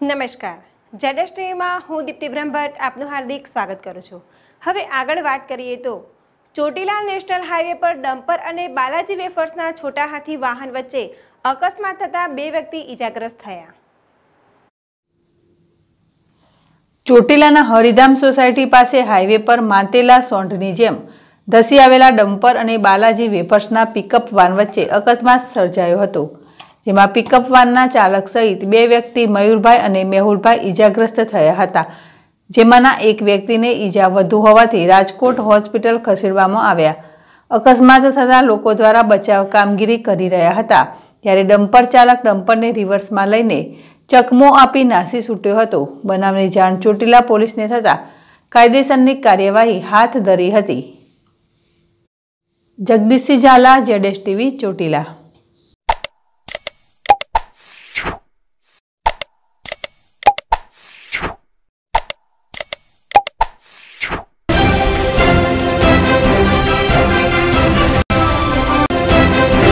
નમસ્કાર જેડેશ ટીવીમાં હું દીપ્તિ બ્રહ્મભટ્ટ આપનું હાર્દિક સ્વાગત કરું છું હવે આગળ વાત કરીએ તો ચોટીલા નેશનલ હાઈવે પર ડમ્પર અને બાલાજી વેફર્સના છોટા હાથી વાહન વચ્ચે અકસ્માત થતાં બે વ્યક્તિ ઈજાગ્રસ્ત થયા ચોટીલાના હરિધામ સોસાયટી પાસે હાઈવે પર માતેલા સોંઢની જેમ ધસી આવેલા ડમ્પર અને બાલાજી વેફર્સના પિકઅપ વાન વચ્ચે અકસ્માત સર્જાયો હતો જેમાં પિકઅપ વાનના ચાલક સહિત બે વ્યક્તિ મયુરભાઈ અને મેહુલભાઈ ઈજાગ્રસ્ત થયા હતા જેમાંના એક વ્યક્તિને ઈજા વધુ હોવાથી રાજકોટ હોસ્પિટલ ખસેડવામાં આવ્યા અકસ્માત થતાં લોકો દ્વારા બચાવ કામગીરી કરી રહ્યા હતા ત્યારે ડમ્પર ચાલક ડમ્પરને રિવર્સમાં લઈને ચકમો આપી નાસી છૂટ્યો હતો બનાવની જાણ ચોટીલા પોલીસને થતાં કાયદેસરની કાર્યવાહી હાથ ધરી હતી જગદીશસિંહ ઝાલા જેડેશ ટીવી ચોટીલા